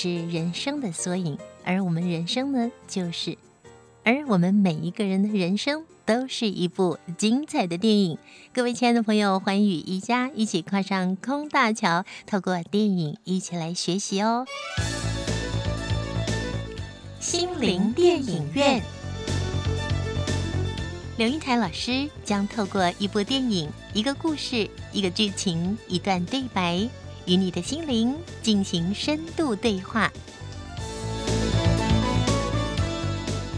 是人生的缩影，而我们人生呢，就是，而我们每一个人的人生都是一部精彩的电影。各位亲爱的朋友，欢迎与宜家一起跨上空大桥，透过电影一起来学习哦。心灵电影院，刘英台老师将透过一部电影、一个故事、一个剧情、一段对白。与你的心灵进行深度对话。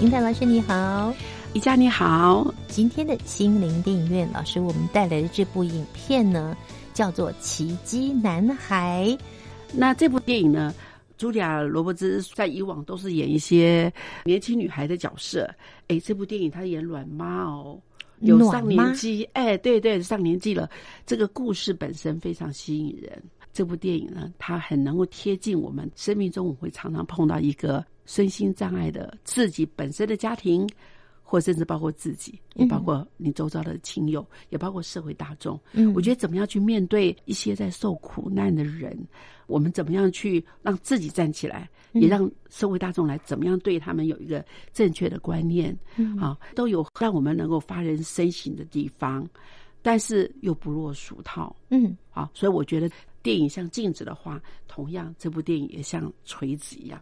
云彩老师，你好，宜家你好。今天的心灵电影院老师，我们带来的这部影片呢，叫做《奇迹男孩》。那这部电影呢，茱莉亚·罗伯兹在以往都是演一些年轻女孩的角色。哎，这部电影她演暖妈哦，有上年纪。哎，对对，上年纪了。这个故事本身非常吸引人。这部电影呢，它很能够贴近我们生命中，我会常常碰到一个身心障碍的自己本身的家庭，或甚至包括自己，也包括你周遭的亲友，也包括社会大众。嗯，我觉得怎么样去面对一些在受苦难的人，我们怎么样去让自己站起来，也让社会大众来怎么样对他们有一个正确的观念？嗯，啊，都有让我们能够发人深省的地方。但是又不落俗套，嗯，好，所以我觉得电影像镜子的话，同样这部电影也像锤子一样，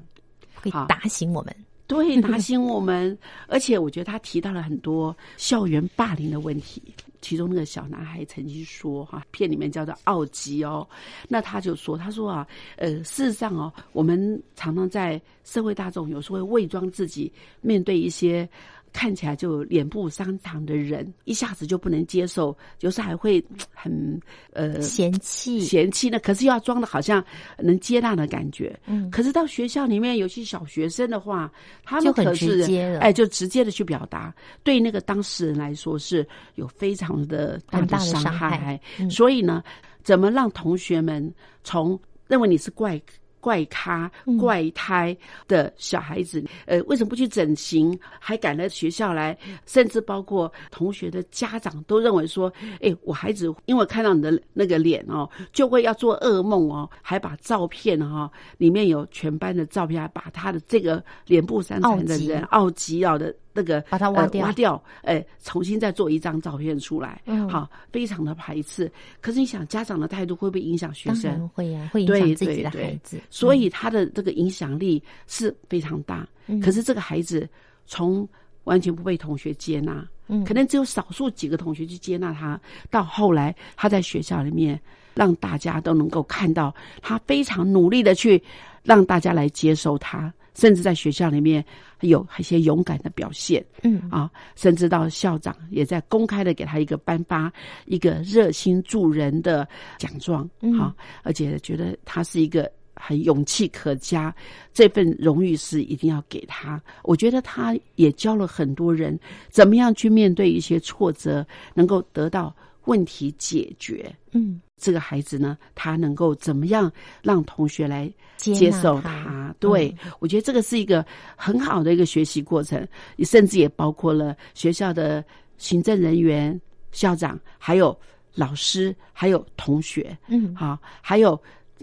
以打醒我们，对，打醒我们。而且我觉得他提到了很多校园霸凌的问题，其中那个小男孩曾经说，哈，片里面叫做奥吉哦，那他就说，他说啊，呃，事实上哦，我们常常在社会大众有时候会伪装自己，面对一些。看起来就脸部伤残的人，一下子就不能接受，有时还会 很呃嫌弃嫌弃呢。可是要装的好像能接纳的感觉。嗯。可是到学校里面，有些小学生的话，他们可是接哎就直接的去表达，对那个当事人来说是有非常的大的伤害。所以呢，怎么让同学们从认为你是怪？怪咖、怪胎的小孩子，呃，为什么不去整形？还赶来学校来？甚至包括同学的家长都认为说：，哎，我孩子因为看到你的那个脸哦，就会要做噩梦哦，还把照片哈，里面有全班的照片，还把他的这个脸部三层的人奥吉奥的。那个把它挖掉，挖掉，哎，重新再做一张照片出来，嗯，好，非常的排斥。可是你想，家长的态度会不会影响学生？会呀，会影响自己的孩子。所以他的这个影响力是非常大。可是这个孩子从完全不被同学接纳，嗯，可能只有少数几个同学去接纳他。到后来，他在学校里面让大家都能够看到他非常努力的去让大家来接受他，甚至在学校里面。有很些勇敢的表现，嗯啊，甚至到校长也在公开的给他一个颁发一个热心助人的奖状，好，而且觉得他是一个很勇气可嘉，这份荣誉是一定要给他。我觉得他也教了很多人怎么样去面对一些挫折，能够得到。问题解决，嗯，这个孩子呢，他能够怎么样让同学来接受他？对我觉得这个是一个很好的一个学习过程，甚至也包括了学校的行政人员、校长，还有老师，还有同学，嗯，啊，还有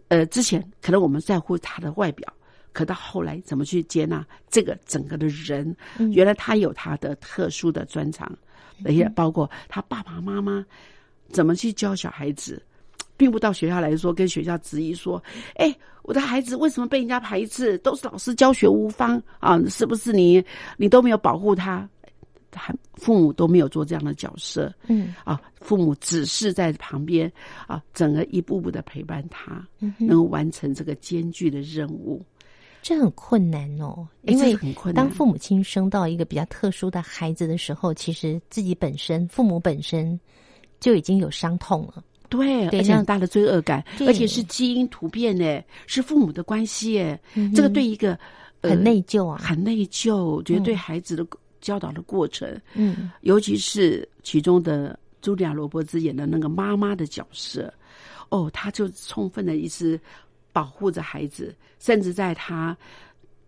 呃，之前可能我们在乎他的外表，可到后来怎么去接纳这个整个的人？原来他有他的特殊的专长，也包括他爸爸妈妈。怎么去教小孩子，并不到学校来说，跟学校质疑说：“哎，我的孩子为什么被人家排斥？都是老师教学无方啊？是不是你，你都没有保护他？他父母都没有做这样的角色。”嗯啊，父母只是在旁边啊，整个一步步的陪伴他，能够完成这个艰巨的任务，这很困难哦。因为很困难，当父母亲生到一个比较特殊的孩子的时候，其实自己本身，父母本身。就已经有伤痛了，对，而且很大的罪恶感，而且是基因突变呢，是父母的关系，哎，这个对一个很内疚啊，很内疚，觉得对孩子的教导的过程，嗯，尤其是其中的茱莉亚·罗伯兹演的那个妈妈的角色，哦，他就充分的一次保护着孩子，甚至在他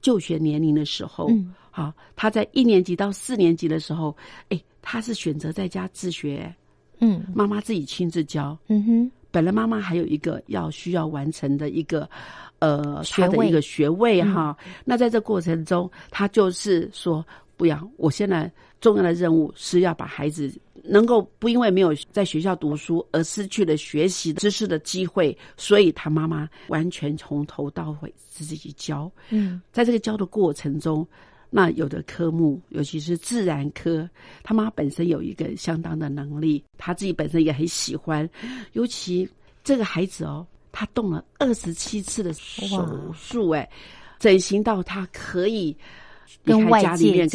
就学年龄的时候，好，他在一年级到四年级的时候，哎，他是选择在家自学。嗯，妈妈自己亲自教。嗯哼，本来妈妈还有一个要需要完成的一个，呃，他的一个学位哈。那在这过程中，他就是说，不要，我现在重要的任务是要把孩子能够不因为没有在学校读书而失去了学习知识的机会，所以他妈妈完全从头到尾自己教。嗯，在这个教的过程中。那有的科目，尤其是自然科，他妈本身有一个相当的能力，他自己本身也很喜欢。尤其这个孩子哦，他动了二十七次的手术，哎，整形到他可以跟外界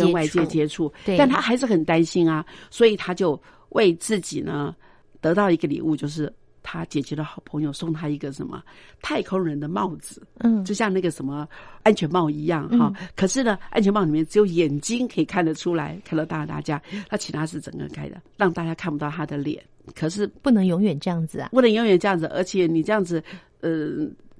接触，但他还是很担心啊，所以他就为自己呢得到一个礼物，就是。他姐姐的好朋友送他一个什么太空人的帽子，嗯，就像那个什么安全帽一样哈。可是呢，安全帽里面只有眼睛可以看得出来，看到大大家，他其他是整个盖的，让大家看不到他的脸。可是不能永远这样子啊，不能永远这样子，而且你这样子，呃，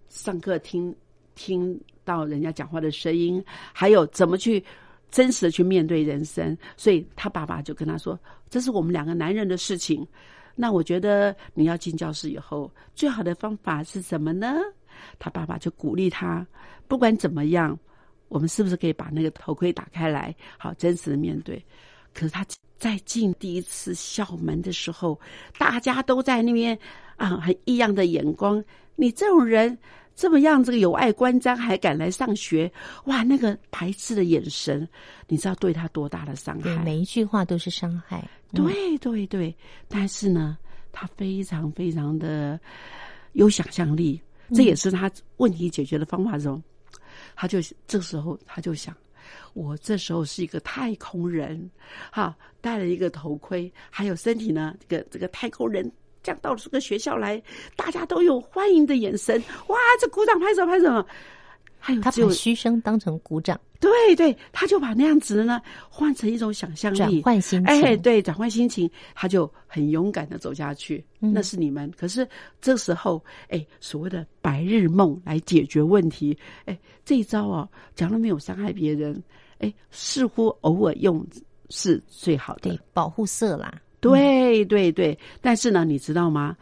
上课听听到人家讲话的声音，还有怎么去真实的去面对人生，所以他爸爸就跟他说：“这是我们两个男人的事情。”那我觉得你要进教室以后，最好的方法是什么呢？他爸爸就鼓励他，不管怎么样，我们是不是可以把那个头盔打开来，好真实的面对？可是他在进第一次校门的时候，大家都在那边啊，很异样的眼光，你这种人。这么样这个有爱观瞻还敢来上学？哇，那个排斥的眼神，你知道对他多大的伤害？每一句话都是伤害。对对对，但是呢，他非常非常的有想象力，这也是他问题解决的方法中。他就这个时候，他就想：我这时候是一个太空人，哈，戴了一个头盔，还有身体呢，这个这个太空人。这样到了这个学校来，大家都有欢迎的眼神，哇，这鼓掌拍手拍手，还有他把嘘声当成鼓掌，对对，他就把那样子呢换成一种想象力，换心情，哎，对，转换心情，他就很勇敢的走下去。那是你们，可是这时候，哎，所谓的白日梦来解决问题，哎，这一招啊，讲了没有伤害别人，哎，似乎偶尔用是最好的保护色啦。对对对，但是呢，你知道吗？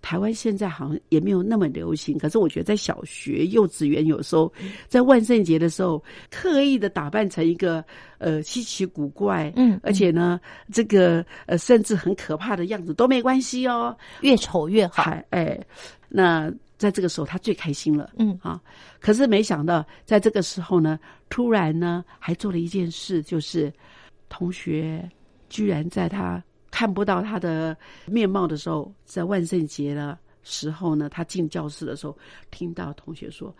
台湾现在好像也没有那么流行。可是我觉得在小学、幼稚园，有时候在万圣节的时候，刻意的打扮成一个呃稀奇古怪，嗯，而且呢，这个呃甚至很可怕的样子都没关系哦，越丑越好。哎，那在这个时候他最开心了，嗯啊。可是没想到，在这个时候呢，突然呢，还做了一件事，就是同学居然在他。看不到他的面貌的时候，在万圣节的时候呢，他进教室的时候，听到同学说：“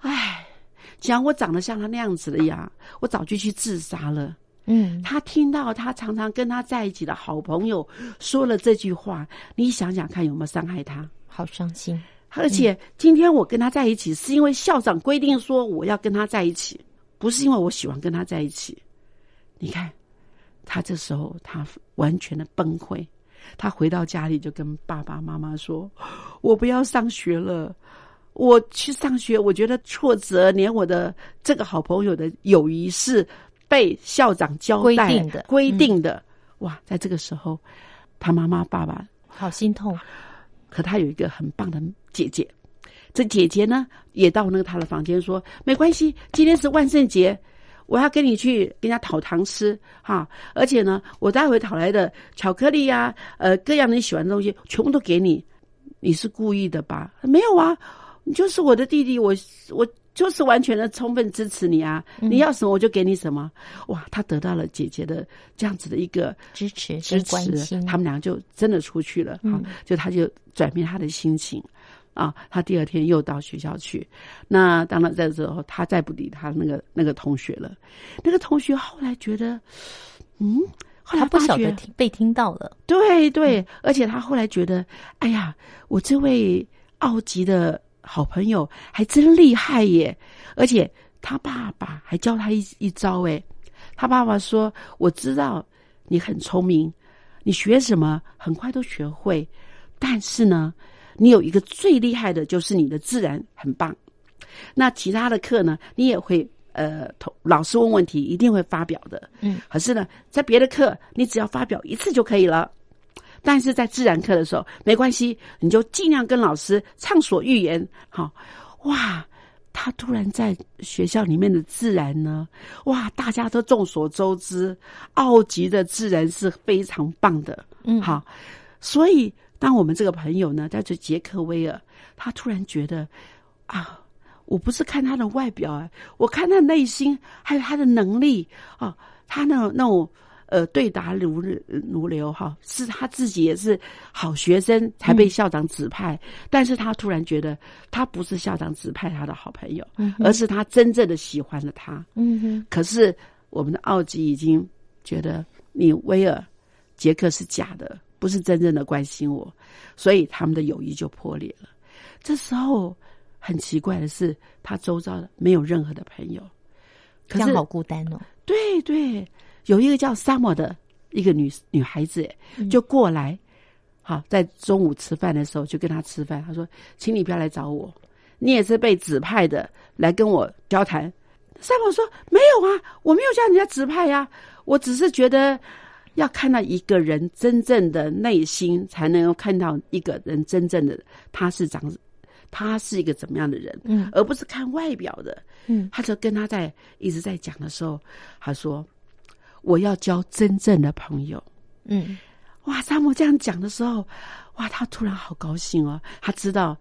哎，讲我长得像他那样子的呀，我早就去自杀了。”嗯，他听到他常常跟他在一起的好朋友说了这句话，你想想看有没有伤害他？好伤心。而且今天我跟他在一起，是因为校长规定说我要跟他在一起，不是因为我喜欢跟他在一起。你看。他这时候，他完全的崩溃。他回到家里，就跟爸爸妈妈说：“我不要上学了，我去上学，我觉得挫折，连我的这个好朋友的友谊是被校长交代的规定的。哇，在这个时候，他妈妈、爸爸好心痛。可他有一个很棒的姐姐，这姐姐呢，也到那个他的房间说：没关系，今天是万圣节。”我要跟你去跟人家讨糖吃，哈！而且呢，我待会讨来的巧克力呀，呃，各样的你喜欢的东西，全部都给你。你是故意的吧？没有啊，你就是我的弟弟，我我就是完全的充分支持你啊！你要什么我就给你什么。哇，他得到了姐姐的这样子的一个支持支持，他们俩就真的出去了啊！就他就转变他的心情。啊，他第二天又到学校去。那当他这之后，他再不理他那个那个同学了。那个同学后来觉得，嗯，后来不晓得被听到了。对对，而且他后来觉得，哎呀，我这位奥吉的好朋友还真厉害耶！而且他爸爸还教他一一招。哎，他爸爸说：“我知道你很聪明，你学什么很快都学会，但是呢。”你有一个最厉害的，就是你的自然很棒。那其他的课呢，你也会呃，老师问问题，一定会发表的。嗯。可是呢，在别的课，你只要发表一次就可以了。但是在自然课的时候，没关系，你就尽量跟老师畅所欲言。好哇，他突然在学校里面的自然呢，哇，大家都众所周知，奥吉的自然是非常棒的。嗯，好，所以。当我们这个朋友呢，叫做杰克·威尔，他突然觉得啊，我不是看他的外表，啊，我看他内心，还有他的能力啊，他那那种呃，对答如如流哈，是他自己也是好学生才被校长指派，但是他突然觉得他不是校长指派他的好朋友，而是他真正的喜欢了他。嗯哼。可是我们的奥吉已经觉得你威尔、杰克是假的。不是真正的关心我，所以他们的友谊就破裂了。这时候很奇怪的是，他周遭的没有任何的朋友，这样好孤单哦。对对，有一个叫 summer 的一个女女孩子，就过来，好在中午吃饭的时候就跟他吃饭。他说：“请你不要来找我，你也是被指派的来跟我交谈 s u m 说：“没有啊，我没有叫人家指派呀，我只是觉得。”要看到一个人真正的内心，才能够看到一个人真正的他是长，他是一个怎么样的人，而不是看外表的。嗯，他就跟他在一直在讲的时候，他说：“我要交真正的朋友。”嗯，哇，沙姆这样讲的时候，哇，他突然好高兴哦，他知道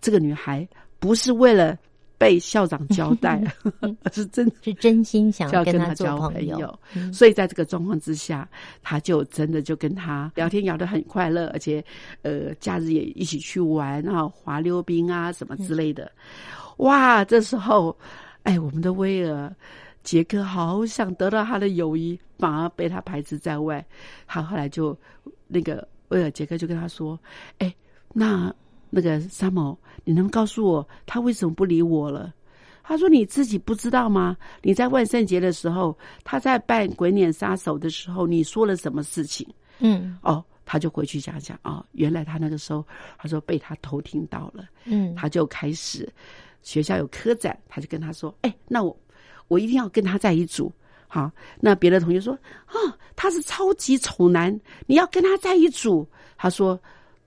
这个女孩不是为了。被校长交代 是真，是真心想要跟他交朋友，所以在这个状况之下，他就真的就跟他聊天聊得很快乐，而且，呃，假日也一起去玩啊，滑溜冰啊什么之类的。哇，这时候，哎，我们的威尔杰克好想得到他的友谊，反而被他排斥在外。他后来就那个威尔杰克就跟他说，哎，那。那个三毛，你能告诉我他为什么不理我了？他说你自己不知道吗？你在万圣节的时候，他在扮鬼脸杀手的时候，你说了什么事情？嗯，哦，他就回去想想啊，原来他那个时候，他说被他偷听到了。嗯，他就开始学校有科展，他就跟他说，哎，那我我一定要跟他在一组。好，那别的同学说啊，他是超级丑男，你要跟他在一组。他说。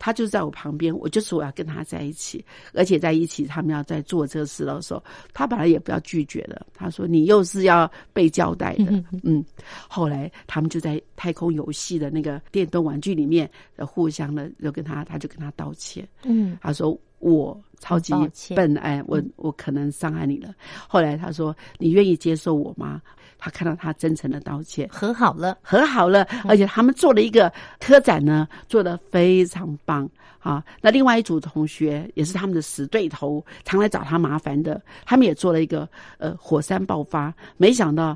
他就在我旁边，我就说我要跟他在一起，而且在一起他们要在做这事的时候，他本来也不要拒绝的。他说你又是要被交代的，嗯。后来他们就在太空游戏的那个电动玩具里面，互相的就跟他，他就跟他道歉，嗯，他说。我超级笨哎，我我可能伤害你了。后来他说：“你愿意接受我吗？”他看到他真诚的道歉，和好了，和好了。而且他们做了一个科展呢，做的非常棒啊。那另外一组同学也是他们的死对头，常来找他麻烦的。他们也做了一个呃火山爆发，没想到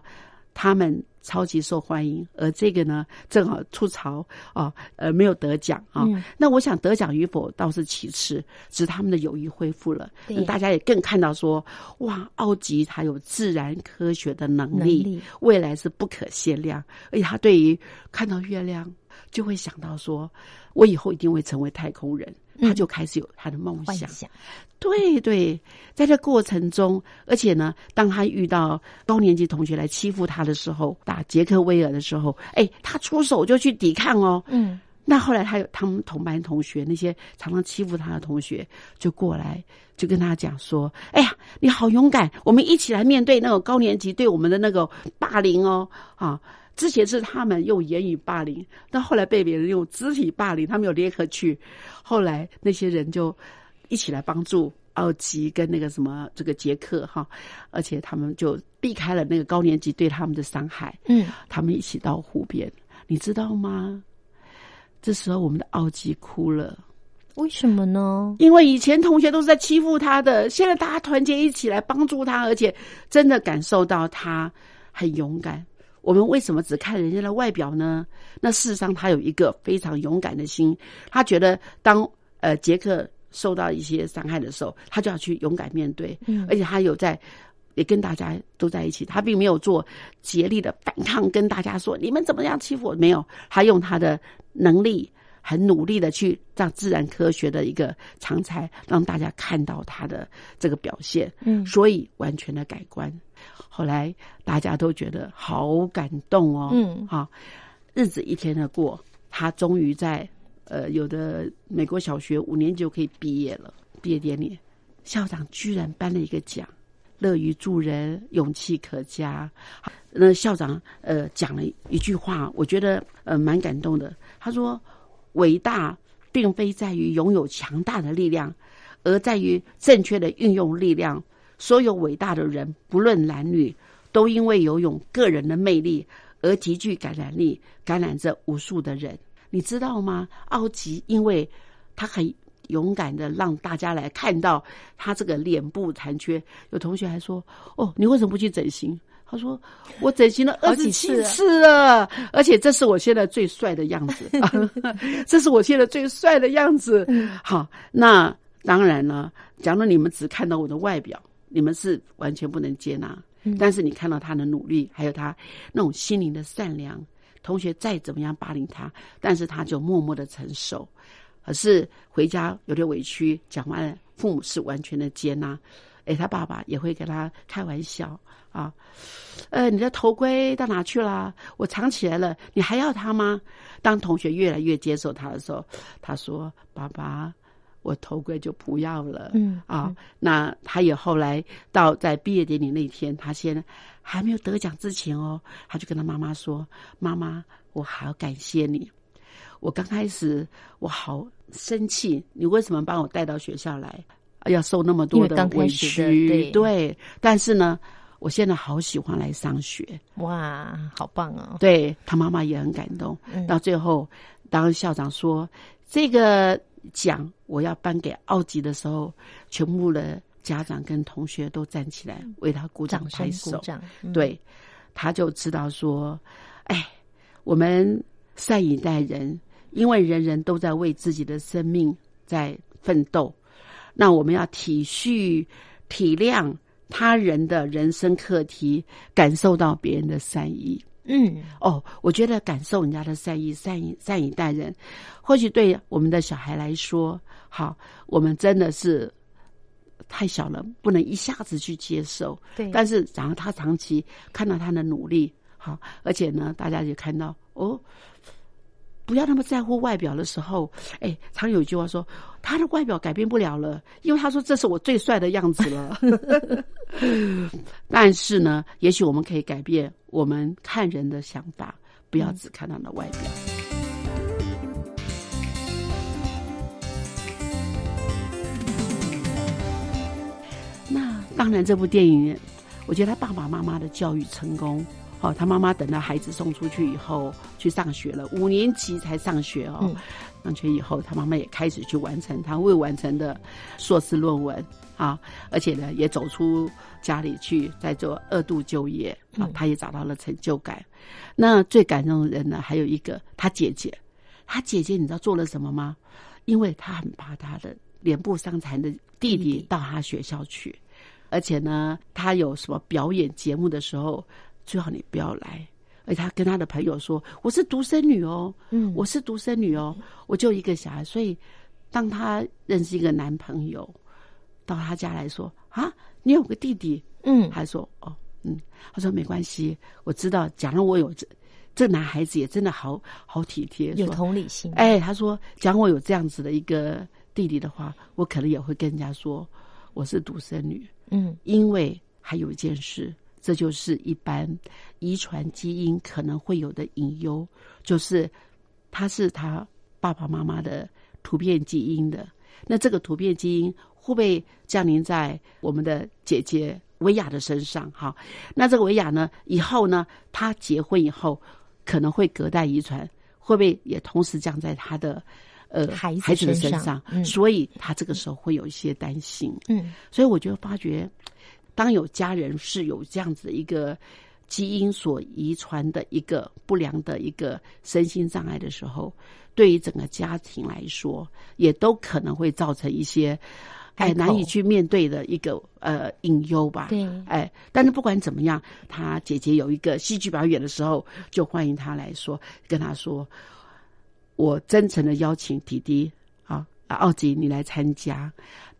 他们。超级受欢迎，而这个呢，正好吐槽啊，呃，没有得奖啊。那我想得奖与否倒是其次，是他们的友谊恢复了，大家也更看到说，哇，奥吉他有自然科学的能力，未来是不可限量。而且他对于看到月亮。就会想到说，我以后一定会成为太空人。他就开始有他的梦想。幻想，对对，在这过程中，而且呢，当他遇到高年级同学来欺负他的时候，打杰克威尔的时候，哎，他出手就去抵抗哦。嗯，那后来他有他们同班同学那些常常欺负他的同学就过来，就跟他讲说：“哎呀，你好勇敢，我们一起来面对那个高年级对我们的那个霸凌哦，啊。”之前是他们用言语霸凌，但后来被别人用肢体霸凌，他们有联合去。后来那些人就一起来帮助奥吉跟那个什么这个杰克哈，而且他们就避开了那个高年级对他们的伤害。嗯，他们一起到湖边，你知道吗？这时候我们的奥吉哭了，为什么呢？因为以前同学都是在欺负他的，现在大家团结一起来帮助他，而且真的感受到他很勇敢。我们为什么只看人家的外表呢？那事实上，他有一个非常勇敢的心。他觉得，当呃杰克受到一些伤害的时候，他就要去勇敢面对。嗯，而且他有在也跟大家都在一起，他并没有做竭力的反抗，跟大家说你们怎么样欺负我？没有，他用他的能力。很努力的去让自然科学的一个常才让大家看到他的这个表现，嗯，所以完全的改观。后来大家都觉得好感动哦，嗯，哈，日子一天的过，他终于在呃有的美国小学五年级可以毕业了。毕业典礼，校长居然颁了一个奖，乐于助人，勇气可嘉。那校长呃讲了一句话，我觉得呃蛮感动的。他说。伟大并非在于拥有强大的力量，而在于正确的运用力量。所有伟大的人，不论男女，都因为游泳个人的魅力而极具感染力，感染着无数的人。你知道吗？奥吉因为他很勇敢的让大家来看到他这个脸部残缺，有同学还说：“哦，你为什么不去整形？”他说：“我整形了二十七次了，而且这是我现在最帅的样子，这是我现在最帅的样子。好，那当然了，假如你们只看到我的外表，你们是完全不能接纳。但是你看到他的努力，还有他那种心灵的善良，同学再怎么样霸凌他，但是他就默默的承受。可是回家有点委屈，讲完了，父母是完全的接纳。”哎，他爸爸也会跟他开玩笑啊，呃，你的头盔到哪去了？我藏起来了，你还要它吗？当同学越来越接受他的时候，他说：“爸爸，我头盔就不要了。”嗯啊，那他也后来到在毕业典礼那天，他先还没有得奖之前哦，他就跟他妈妈说：“妈妈，我好感谢你，我刚开始我好生气，你为什么把我带到学校来？”要受那么多的委屈，对。但是呢，我现在好喜欢来上学。哇，好棒哦！对他妈妈也很感动。到最后，当校长说这个奖我要颁给奥吉的时候，全部的家长跟同学都站起来为他鼓掌拍手。对，他就知道说：“哎，我们善以待人，因为人人都在为自己的生命在奋斗。”那我们要体恤、体谅他人的人生课题，感受到别人的善意。嗯，哦，我觉得感受人家的善意、善意、善以待人，或许对我们的小孩来说，好，我们真的是太小了，不能一下子去接受。对，但是然后他长期看到他的努力，好，而且呢，大家也看到哦。不要那么在乎外表的时候，哎，常有句话说，他的外表改变不了了，因为他说这是我最帅的样子了。但是呢，也许我们可以改变我们看人的想法，不要只看他的外表。那当然，这部电影，我觉得他爸爸妈妈的教育成功。哦，他妈妈等到孩子送出去以后去上学了，五年级才上学哦。上学以后，他妈妈也开始去完成他未完成的硕士论文啊，而且呢，也走出家里去在做二度就业啊，他也找到了成就感。那最感动人呢，还有一个他姐姐，他姐姐你知道做了什么吗？因为他很怕他的脸部伤残的弟弟到他学校去，而且呢，他有什么表演节目的时候。最好你不要来。而他跟他的朋友说：“我是独生女哦，嗯，我是独生女哦，我就一个小孩。”所以，当他认识一个男朋友到他家来说：“啊，你有个弟弟。”嗯，他说：“哦，嗯，他说没关系，我知道。假如我有这这男孩子也真的好好体贴，有同理心。”哎，他说：“假如我有这样子的一个弟弟的话，我可能也会跟人家说我是独生女。”嗯，因为还有一件事。这就是一般遗传基因可能会有的隐忧，就是他是他爸爸妈妈的突变基因的。那这个突变基因会不会降临在我们的姐姐维亚的身上？哈，那这个维亚呢，以后呢，她结婚以后可能会隔代遗传，会不会也同时降在她的呃孩子的身上？嗯，所以他这个时候会有一些担心。嗯，所以我就发觉。当有家人是有这样子的一个基因所遗传的一个不良的一个身心障碍的时候，对于整个家庭来说，也都可能会造成一些，哎，难以去面对的一个呃隐忧吧。对，哎，但是不管怎么样，他姐姐有一个戏剧表演的时候，就欢迎他来说，跟他说：“我真诚的邀请弟弟啊，奥吉，你来参加。”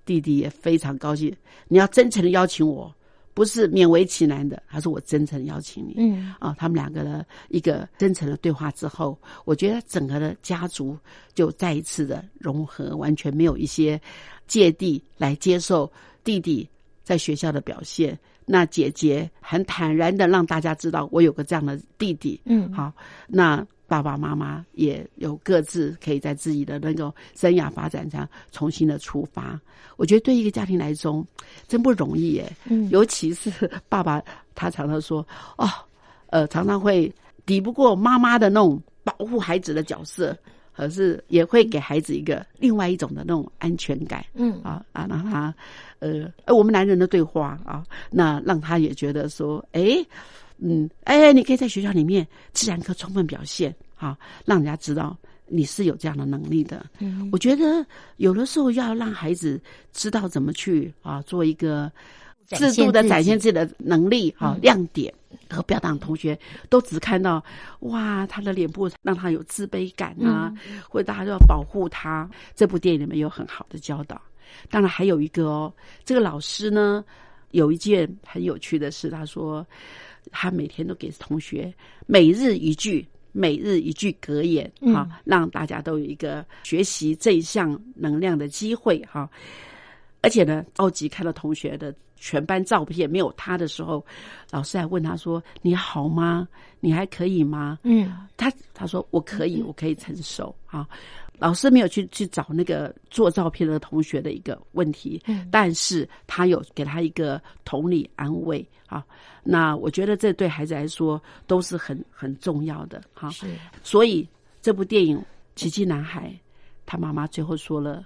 弟弟也非常高兴，你要真诚的邀请我，不是勉为其难的，还是我真诚邀请你。嗯啊，他们两个的一个真诚的对话之后，我觉得整个的家族就再一次的融合，完全没有一些芥蒂来接受弟弟在学校的表现。那姐姐很坦然的让大家知道我有个这样的弟弟，嗯，好，那爸爸妈妈也有各自可以在自己的那种生涯发展上重新的出发。我觉得对一个家庭来说真不容易耶，嗯，尤其是爸爸他常常说哦，呃，常常会抵不过妈妈的那种保护孩子的角色。可是也会给孩子一个另外一种的那种安全感，嗯啊啊，让他，呃，呃，我们男人的对话啊，那让他也觉得说，哎，嗯，哎，你可以在学校里面自然科充分表现，啊，让人家知道你是有这样的能力的。嗯，我觉得有的时候要让孩子知道怎么去啊，做一个。制度的展现自己的能力啊，亮点和表达。同学都只看到哇，他的脸部让他有自卑感啊，或者大家都要保护他。这部电影里面有很好的教导。当然，还有一个哦，这个老师呢，有一件很有趣的事，他说他每天都给同学每日一句，每日一句格言啊，让大家都有一个学习这一项能量的机会哈。而且呢，奥吉看到同学的全班照片没有他的时候，老师还问他说：“你好吗？你还可以吗？”嗯，他他说：“我可以，我可以承受。”啊，老师没有去去找那个做照片的同学的一个问题，但是他有给他一个同理安慰啊。那我觉得这对孩子来说都是很很重要的哈。是，所以这部电影《奇迹男孩》，他妈妈最后说了：“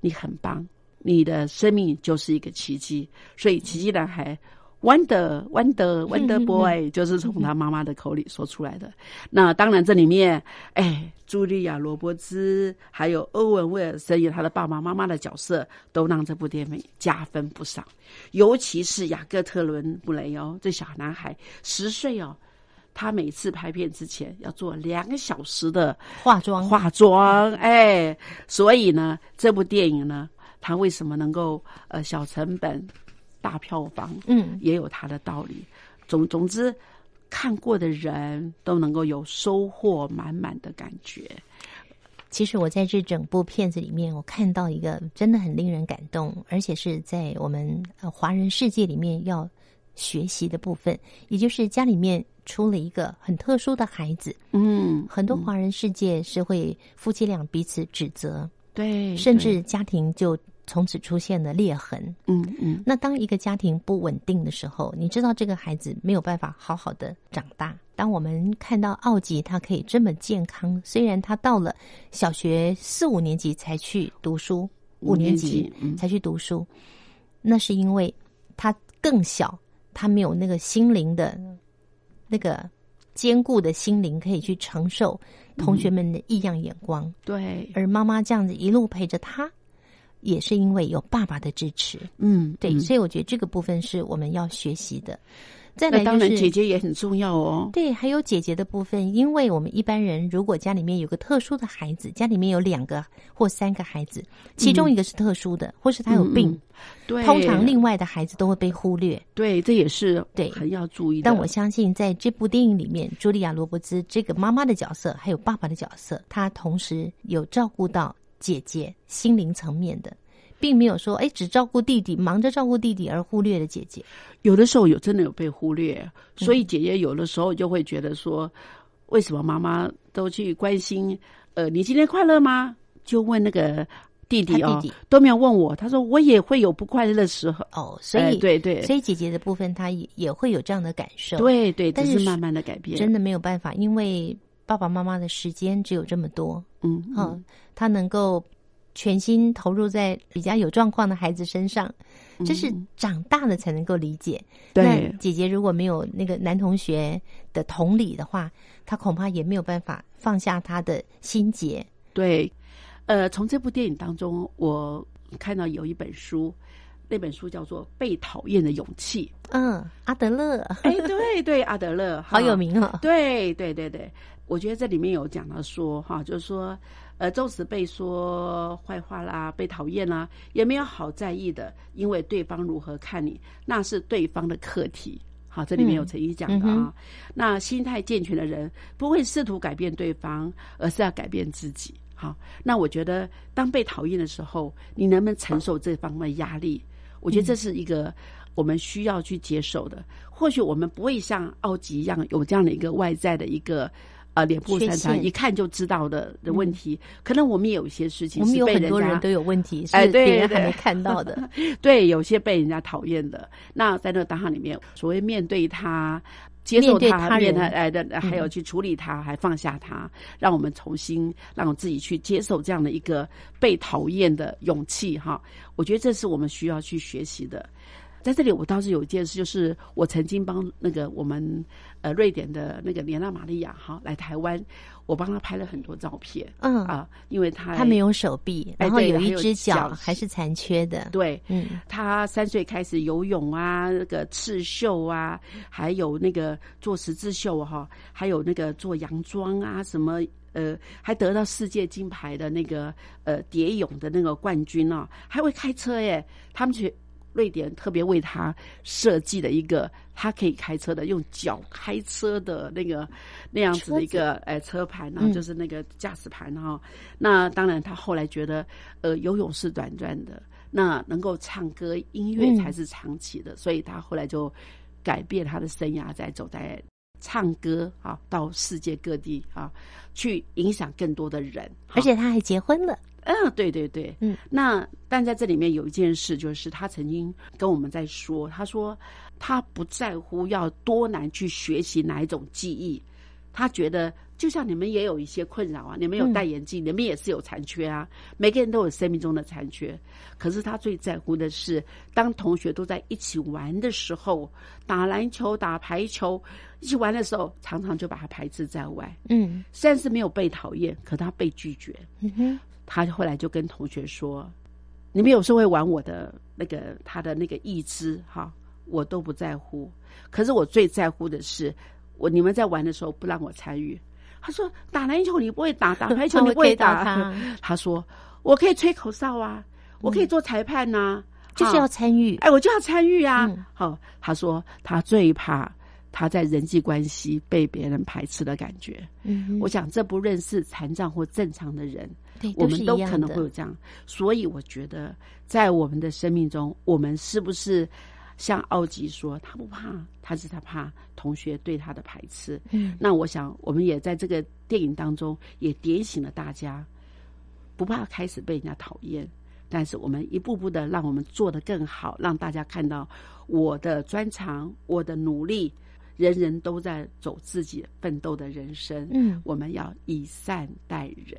你很棒。”你的生命就是一个奇迹，所以《奇迹男孩》Wonder，Wonder，Wonder Boy 就是从他妈妈的口里说出来的。那当然，这里面，哎，茱莉亚·罗伯兹还有欧文·威尔森以他的爸爸妈妈的角色，都让这部电影加分不少。尤其是雅各·特伦布雷哦，这小男孩十岁哦，他每次拍片之前要做两个小时的化妆，化妆。哎，所以呢，这部电影呢。他为什么能够呃小成本大票房？嗯，也有他的道理。总总之，看过的人都能够有收获满满的感觉。其实我在这整部片子里面，我看到一个真的很令人感动，而且是在我们华人世界里面要学习的部分，也就是家里面出了一个很特殊的孩子。嗯，很多华人世界是会夫妻俩彼此指责。对，甚至家庭就从此出现了裂痕。嗯嗯，那当一个家庭不稳定的时候，你知道这个孩子没有办法好好的长大。当我们看到奥吉他可以这么健康，虽然他到了小学四五年级才去读书，五年级才去读书，那是因为他更小，他没有那个心灵的，那个坚固的心灵可以去承受。同学们的异样眼光，对，而妈妈这样子一路陪着他，也是因为有爸爸的支持，嗯，对，所以我觉得这个部分是我们要学习的。再来就是姐姐也很重要哦。对，还有姐姐的部分，因为我们一般人如果家里面有个特殊的孩子，家里面有两个或三个孩子，其中一个是特殊的，或是他有病，对，通常另外的孩子都会被忽略。对，这也是对，要注意。但我相信在这部电影里面，茱莉亚·罗伯兹这个妈妈的角色，还有爸爸的角色，她同时有照顾到姐姐心灵层面的。并没有说，哎，只照顾弟弟，忙着照顾弟弟而忽略了姐姐。有的时候有真的有被忽略，所以姐姐有的时候就会觉得说，为什么妈妈都去关心，呃，你今天快乐吗？就问那个弟弟弟弟都没有问我。他说我也会有不快乐的时候。哦，所以对对，所以姐姐的部分，她也也会有这样的感受。对对，但是慢慢的改变，真的没有办法，因为爸爸妈妈的时间只有这么多。嗯嗯，他能够。全心投入在比较有状况的孩子身上，这是长大了才能够理解。那姐姐如果没有那个男同学的同理的话，他恐怕也没有办法放下他的心结。对，呃，从这部电影当中，我看到有一本书。那本书叫做《被讨厌的勇气》。嗯，阿德勒，哎，对对，阿德勒，好有名啊。对对对对，我觉得这里面有讲到说，哈，就是说，呃，纵使被说坏话啦，被讨厌啦，也没有好在意的，因为对方如何看你，那是对方的课题。好，这里面有陈毅讲的啊。那心态健全的人不会试图改变对方，而是要改变自己。好，那我觉得，当被讨厌的时候，你能不能承受这方面的压力？我觉得这是一个我们需要去接受的，或许我们不会像奥吉一样有这样的一个外在的一个呃脸部身材一看就知道的的问题，可能我们有一些事情，我们有很多人都有问题，是别人还没看到的，对，有些被人家讨厌的。那在那个档案里面，所谓面对他。接受他，面对他，哎的，还有去处理他，还放下他，让我们重新，让我自己去接受这样的一个被讨厌的勇气哈。我觉得这是我们需要去学习的。在这里，我倒是有一件事，就是我曾经帮那个我们呃瑞典的那个莲娜玛利亚哈来台湾，我帮他拍了很多照片。嗯啊，因为他他没有手臂，然后有一只脚还是残缺的。对，嗯，他三岁开始游泳啊，那个刺绣啊，还有那个做十字绣哈，还有那个做洋装啊，什么呃，还得到世界金牌的那个呃蝶泳的那个冠军啊，还会开车耶，他们去。瑞典特别为他设计的一个，他可以开车的，用脚开车的那个那样子的一个哎车盘，然后就是那个驾驶盘哈。那当然，他后来觉得呃游泳是短暂的，那能够唱歌音乐才是长期的，所以他后来就改变他的生涯，在走在唱歌啊，到世界各地啊去影响更多的人，而且他还结婚了。嗯，对对对，嗯，那但在这里面有一件事，就是他曾经跟我们在说，他说他不在乎要多难去学习哪一种技艺，他觉得就像你们也有一些困扰啊，你们有戴眼镜，你们也是有残缺啊，每个人都有生命中的残缺。可是他最在乎的是，当同学都在一起玩的时候，打篮球、打排球，一起玩的时候，常常就把他排斥在外。嗯，虽然是没有被讨厌，可他被拒绝。嗯哼。他后来就跟同学说：“你们有时候会玩我的那个他的那个意志哈，我都不在乎。可是我最在乎的是，我你们在玩的时候不让我参与。”他说：“打篮球你不会打，打排球你不会打。” 他说：“我可以吹口哨啊，我可以做裁判呐，就是要参与。”哎，我就要参与啊！好，他说他最怕他在人际关系被别人排斥的感觉。嗯，我想这不认识残障或正常的人。我们都可能会有这样，所以我觉得在我们的生命中，我们是不是像奥吉说，他不怕，他是他怕同学对他的排斥。嗯，那我想我们也在这个电影当中也点醒了大家，不怕开始被人家讨厌，但是我们一步步的让我们做得更好，让大家看到我的专长，我的努力，人人都在走自己奋斗的人生。嗯，我们要以善待人。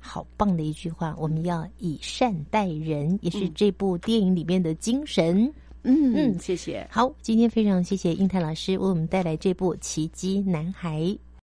好棒的一句话，我们要以善待人，也是这部电影里面的精神。嗯嗯，谢谢。好，今天非常谢谢应泰老师为我们带来这部《奇迹男孩》。